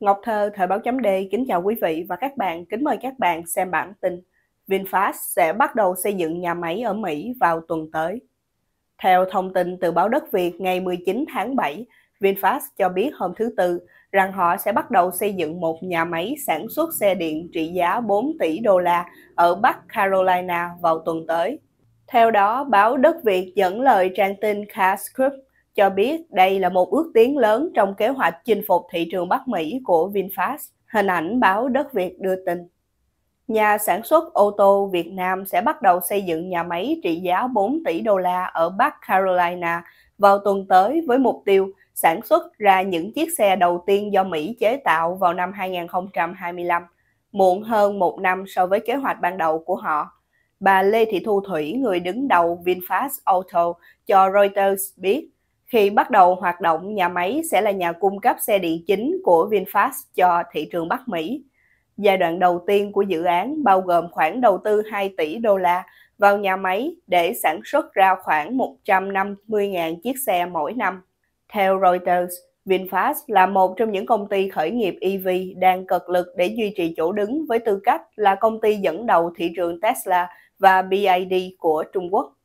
Ngọc Thơ, Thời báo chấm D kính chào quý vị và các bạn. Kính mời các bạn xem bản tin VinFast sẽ bắt đầu xây dựng nhà máy ở Mỹ vào tuần tới. Theo thông tin từ báo Đất Việt ngày 19 tháng 7, VinFast cho biết hôm thứ Tư rằng họ sẽ bắt đầu xây dựng một nhà máy sản xuất xe điện trị giá 4 tỷ đô la ở Bắc Carolina vào tuần tới. Theo đó, báo Đất Việt dẫn lời trang tin Carscoop cho biết đây là một ước tiến lớn trong kế hoạch chinh phục thị trường Bắc Mỹ của VinFast, hình ảnh báo Đất Việt đưa tin. Nhà sản xuất ô tô Việt Nam sẽ bắt đầu xây dựng nhà máy trị giá 4 tỷ đô la ở Bắc Carolina vào tuần tới với mục tiêu sản xuất ra những chiếc xe đầu tiên do Mỹ chế tạo vào năm 2025, muộn hơn một năm so với kế hoạch ban đầu của họ. Bà Lê Thị Thu Thủy, người đứng đầu VinFast Auto, cho Reuters biết khi bắt đầu hoạt động, nhà máy sẽ là nhà cung cấp xe điện chính của VinFast cho thị trường Bắc Mỹ. Giai đoạn đầu tiên của dự án bao gồm khoản đầu tư 2 tỷ đô la vào nhà máy để sản xuất ra khoảng 150.000 chiếc xe mỗi năm. Theo Reuters, VinFast là một trong những công ty khởi nghiệp EV đang cực lực để duy trì chỗ đứng với tư cách là công ty dẫn đầu thị trường Tesla và BYD của Trung Quốc.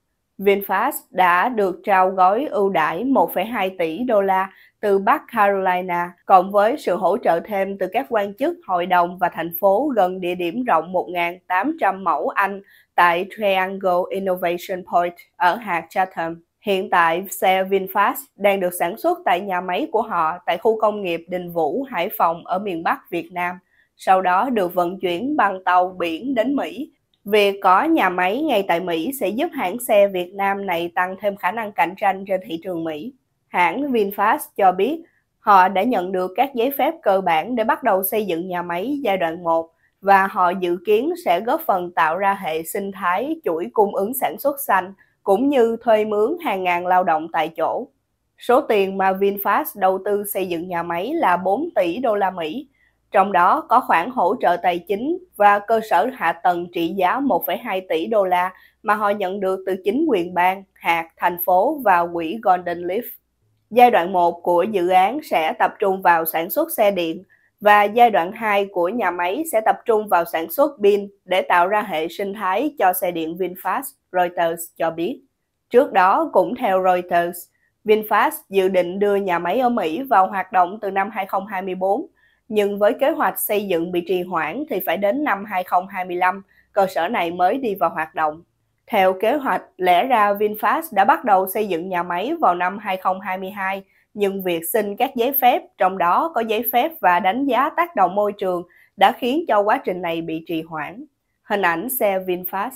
VinFast đã được trao gói ưu đãi 1,2 tỷ đô la từ Bắc Carolina, cộng với sự hỗ trợ thêm từ các quan chức hội đồng và thành phố gần địa điểm rộng 1.800 mẫu Anh tại Triangle Innovation Point ở hạt Chatham. Hiện tại, xe VinFast đang được sản xuất tại nhà máy của họ tại khu công nghiệp Đình Vũ, Hải Phòng ở miền Bắc Việt Nam, sau đó được vận chuyển bằng tàu biển đến Mỹ Việc có nhà máy ngay tại Mỹ sẽ giúp hãng xe Việt Nam này tăng thêm khả năng cạnh tranh trên thị trường Mỹ. Hãng VinFast cho biết họ đã nhận được các giấy phép cơ bản để bắt đầu xây dựng nhà máy giai đoạn 1 và họ dự kiến sẽ góp phần tạo ra hệ sinh thái chuỗi cung ứng sản xuất xanh cũng như thuê mướn hàng ngàn lao động tại chỗ. Số tiền mà VinFast đầu tư xây dựng nhà máy là 4 tỷ đô la Mỹ, trong đó có khoản hỗ trợ tài chính và cơ sở hạ tầng trị giá 1,2 tỷ đô la mà họ nhận được từ chính quyền bang, hạt, thành phố và quỹ Golden Leaf. Giai đoạn 1 của dự án sẽ tập trung vào sản xuất xe điện và giai đoạn 2 của nhà máy sẽ tập trung vào sản xuất pin để tạo ra hệ sinh thái cho xe điện VinFast, Reuters cho biết. Trước đó, cũng theo Reuters, VinFast dự định đưa nhà máy ở Mỹ vào hoạt động từ năm 2024 nhưng với kế hoạch xây dựng bị trì hoãn thì phải đến năm 2025, cơ sở này mới đi vào hoạt động. Theo kế hoạch, lẽ ra VinFast đã bắt đầu xây dựng nhà máy vào năm 2022, nhưng việc xin các giấy phép, trong đó có giấy phép và đánh giá tác động môi trường, đã khiến cho quá trình này bị trì hoãn. Hình ảnh xe VinFast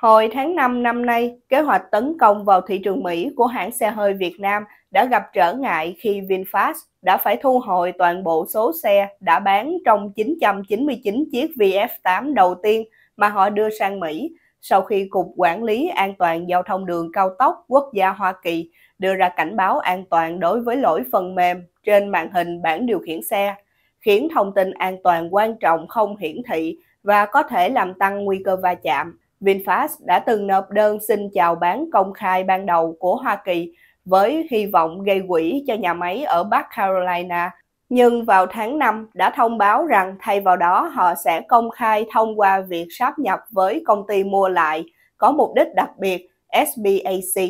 Hồi tháng 5 năm nay, kế hoạch tấn công vào thị trường Mỹ của hãng xe hơi Việt Nam đã gặp trở ngại khi VinFast đã phải thu hồi toàn bộ số xe đã bán trong 999 chiếc VF8 đầu tiên mà họ đưa sang Mỹ sau khi Cục Quản lý An toàn Giao thông đường cao tốc quốc gia Hoa Kỳ đưa ra cảnh báo an toàn đối với lỗi phần mềm trên màn hình bảng điều khiển xe, khiến thông tin an toàn quan trọng không hiển thị và có thể làm tăng nguy cơ va chạm VinFast đã từng nộp đơn xin chào bán công khai ban đầu của Hoa Kỳ với hy vọng gây quỹ cho nhà máy ở Bắc Carolina, nhưng vào tháng 5 đã thông báo rằng thay vào đó họ sẽ công khai thông qua việc sáp nhập với công ty mua lại có mục đích đặc biệt SBAC,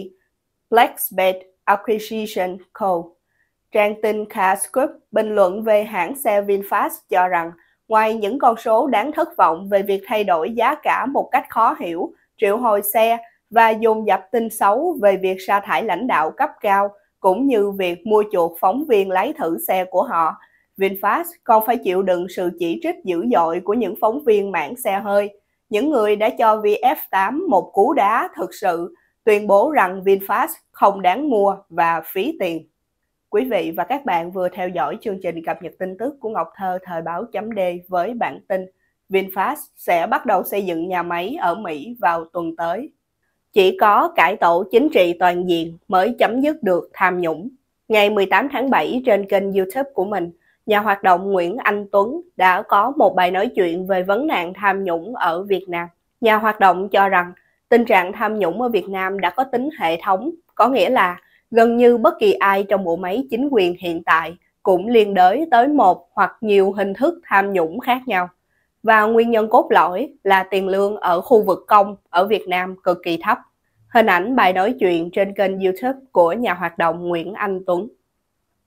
Blacksbet Acquisition Co. Trang tin Carscoop bình luận về hãng xe VinFast cho rằng Ngoài những con số đáng thất vọng về việc thay đổi giá cả một cách khó hiểu, triệu hồi xe và dùng dập tin xấu về việc sa thải lãnh đạo cấp cao cũng như việc mua chuột phóng viên lái thử xe của họ, VinFast còn phải chịu đựng sự chỉ trích dữ dội của những phóng viên mảng xe hơi, những người đã cho VF8 một cú đá thực sự, tuyên bố rằng VinFast không đáng mua và phí tiền. Quý vị và các bạn vừa theo dõi chương trình cập nhật tin tức của Ngọc Thơ Thời báo chấm D với bản tin VinFast sẽ bắt đầu xây dựng nhà máy ở Mỹ vào tuần tới. Chỉ có cải tổ chính trị toàn diện mới chấm dứt được tham nhũng. Ngày 18 tháng 7 trên kênh YouTube của mình, nhà hoạt động Nguyễn Anh Tuấn đã có một bài nói chuyện về vấn nạn tham nhũng ở Việt Nam. Nhà hoạt động cho rằng tình trạng tham nhũng ở Việt Nam đã có tính hệ thống, có nghĩa là Gần như bất kỳ ai trong bộ máy chính quyền hiện tại cũng liên đới tới một hoặc nhiều hình thức tham nhũng khác nhau. Và nguyên nhân cốt lõi là tiền lương ở khu vực công ở Việt Nam cực kỳ thấp. Hình ảnh bài nói chuyện trên kênh YouTube của nhà hoạt động Nguyễn Anh Tuấn.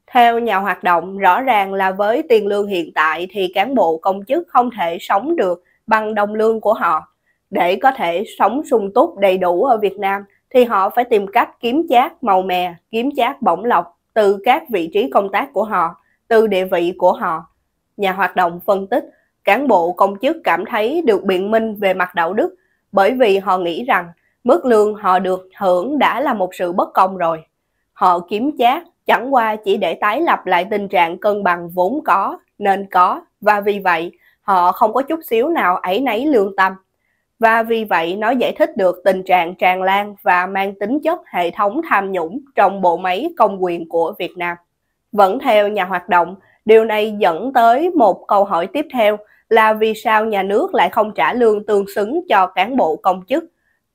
Theo nhà hoạt động, rõ ràng là với tiền lương hiện tại thì cán bộ công chức không thể sống được bằng đồng lương của họ. Để có thể sống sung túc đầy đủ ở Việt Nam thì họ phải tìm cách kiếm chác màu mè, kiếm chác bổng lộc từ các vị trí công tác của họ, từ địa vị của họ. Nhà hoạt động phân tích, cán bộ công chức cảm thấy được biện minh về mặt đạo đức bởi vì họ nghĩ rằng mức lương họ được hưởng đã là một sự bất công rồi. Họ kiếm chác chẳng qua chỉ để tái lập lại tình trạng cân bằng vốn có, nên có và vì vậy họ không có chút xíu nào ấy nấy lương tâm và vì vậy nó giải thích được tình trạng tràn lan và mang tính chất hệ thống tham nhũng trong bộ máy công quyền của Việt Nam. Vẫn theo nhà hoạt động, điều này dẫn tới một câu hỏi tiếp theo là vì sao nhà nước lại không trả lương tương xứng cho cán bộ công chức?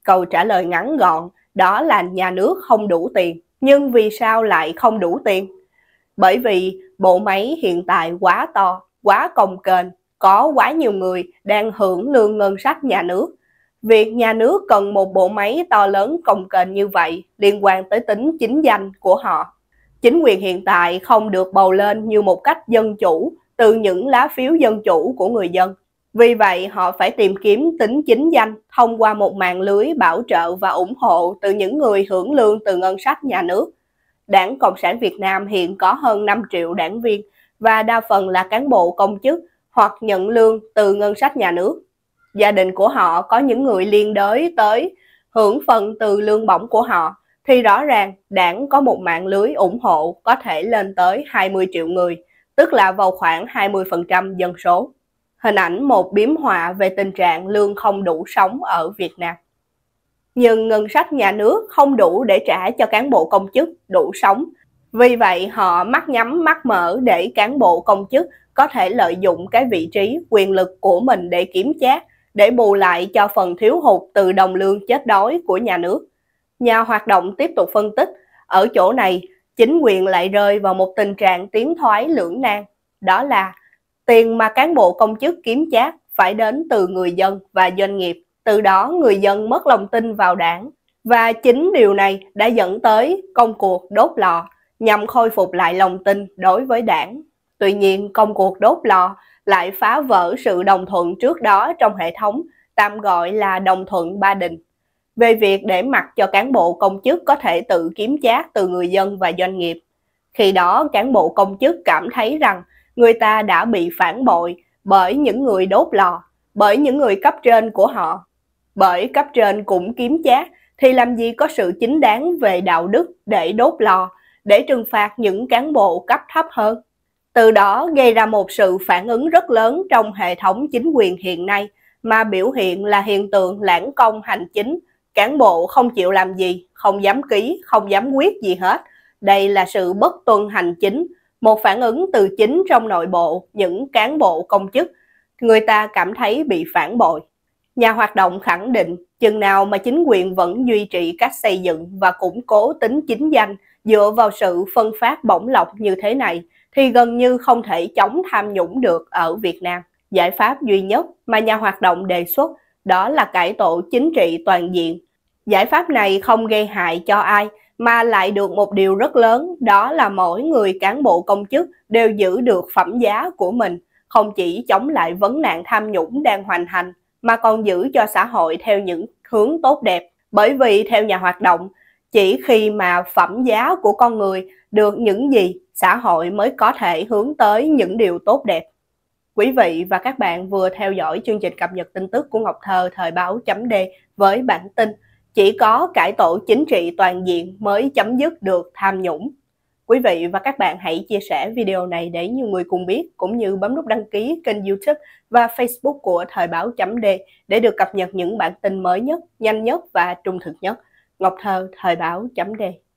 Câu trả lời ngắn gọn đó là nhà nước không đủ tiền. Nhưng vì sao lại không đủ tiền? Bởi vì bộ máy hiện tại quá to, quá công kênh, có quá nhiều người đang hưởng lương ngân sách nhà nước Việc nhà nước cần một bộ máy to lớn cồng kềnh như vậy liên quan tới tính chính danh của họ. Chính quyền hiện tại không được bầu lên như một cách dân chủ từ những lá phiếu dân chủ của người dân. Vì vậy, họ phải tìm kiếm tính chính danh thông qua một mạng lưới bảo trợ và ủng hộ từ những người hưởng lương từ ngân sách nhà nước. Đảng Cộng sản Việt Nam hiện có hơn 5 triệu đảng viên và đa phần là cán bộ công chức hoặc nhận lương từ ngân sách nhà nước gia đình của họ có những người liên đới tới hưởng phần từ lương bổng của họ thì rõ ràng đảng có một mạng lưới ủng hộ có thể lên tới 20 triệu người, tức là vào khoảng 20% dân số. Hình ảnh một biếm họa về tình trạng lương không đủ sống ở Việt Nam. Nhưng ngân sách nhà nước không đủ để trả cho cán bộ công chức đủ sống. Vì vậy họ mắt nhắm mắt mở để cán bộ công chức có thể lợi dụng cái vị trí quyền lực của mình để kiếm chác để bù lại cho phần thiếu hụt từ đồng lương chết đói của nhà nước. Nhà hoạt động tiếp tục phân tích, ở chỗ này chính quyền lại rơi vào một tình trạng tiến thoái lưỡng nan, đó là tiền mà cán bộ công chức kiếm chác phải đến từ người dân và doanh nghiệp, từ đó người dân mất lòng tin vào đảng. Và chính điều này đã dẫn tới công cuộc đốt lò nhằm khôi phục lại lòng tin đối với đảng. Tuy nhiên, công cuộc đốt lò lại phá vỡ sự đồng thuận trước đó trong hệ thống, tạm gọi là đồng thuận ba đình. Về việc để mặt cho cán bộ công chức có thể tự kiếm chác từ người dân và doanh nghiệp. Khi đó, cán bộ công chức cảm thấy rằng người ta đã bị phản bội bởi những người đốt lò, bởi những người cấp trên của họ. Bởi cấp trên cũng kiếm chác thì làm gì có sự chính đáng về đạo đức để đốt lò, để trừng phạt những cán bộ cấp thấp hơn từ đó gây ra một sự phản ứng rất lớn trong hệ thống chính quyền hiện nay mà biểu hiện là hiện tượng lãng công hành chính, cán bộ không chịu làm gì, không dám ký, không dám quyết gì hết. Đây là sự bất tuân hành chính, một phản ứng từ chính trong nội bộ những cán bộ công chức, người ta cảm thấy bị phản bội. Nhà hoạt động khẳng định, chừng nào mà chính quyền vẫn duy trì cách xây dựng và củng cố tính chính danh dựa vào sự phân phát bổng lộc như thế này, thì gần như không thể chống tham nhũng được ở Việt Nam. Giải pháp duy nhất mà nhà hoạt động đề xuất đó là cải tổ chính trị toàn diện. Giải pháp này không gây hại cho ai mà lại được một điều rất lớn đó là mỗi người cán bộ công chức đều giữ được phẩm giá của mình, không chỉ chống lại vấn nạn tham nhũng đang hoành hành mà còn giữ cho xã hội theo những hướng tốt đẹp. Bởi vì theo nhà hoạt động, chỉ khi mà phẩm giá của con người được những gì xã hội mới có thể hướng tới những điều tốt đẹp. Quý vị và các bạn vừa theo dõi chương trình cập nhật tin tức của Ngọc Thơ thời báo chấm D với bản tin chỉ có cải tổ chính trị toàn diện mới chấm dứt được tham nhũng. Quý vị và các bạn hãy chia sẻ video này để nhiều người cùng biết, cũng như bấm nút đăng ký kênh youtube và facebook của Thời báo chấm D để được cập nhật những bản tin mới nhất, nhanh nhất và trung thực nhất. Ngọc Thơ, Thời báo chấm D